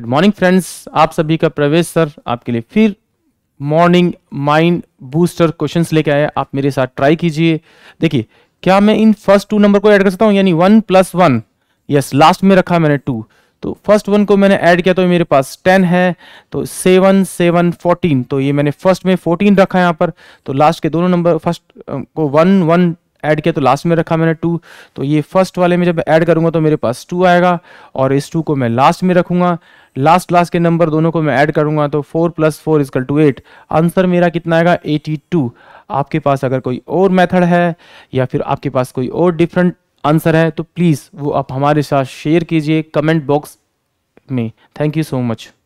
good morning friends आप सभी का प्रवेश सर आपके लिए फिर मॉर्निंग माइंड बूस्टर क्वेश्चंस लेके आए आप मेरे साथ ट्राई कीजिए देखिए क्या मैं इन फर्स्ट टू नंबर को ऐड कर सकता हूँ यानी one plus one yes last में रखा मैंने टू तो फर्स्ट वन को मैंने ऐड किया तो मेरे पास टेन है तो सेवन सेवन फोर्टीन तो ये मैंने फर्स्ट में फोर्टीन रखा है यहाँ पर तो लास्ट के दोनों नंबर फर्स्ट को वन वन ऐड किया तो लास्ट में रखा मैंने टू तो ये फर्स्ट वाले में जब ऐड करूंगा तो मेरे पास टू आएगा और इस टू को मैं लास्ट में रखूंगा लास्ट लास्ट के नंबर दोनों को मैं ऐड करूंगा तो four plus four is equal to eight answer मेरा कितना आएगा एटी टू आपके पास अगर कोई और मेथड है या फिर आपके पास कोई और डिफरेंट आंसर है तो प्लीज़ वो आप हमारे साथ शेयर कीजिए कमेंट बॉक्स में थैंक यू सो मच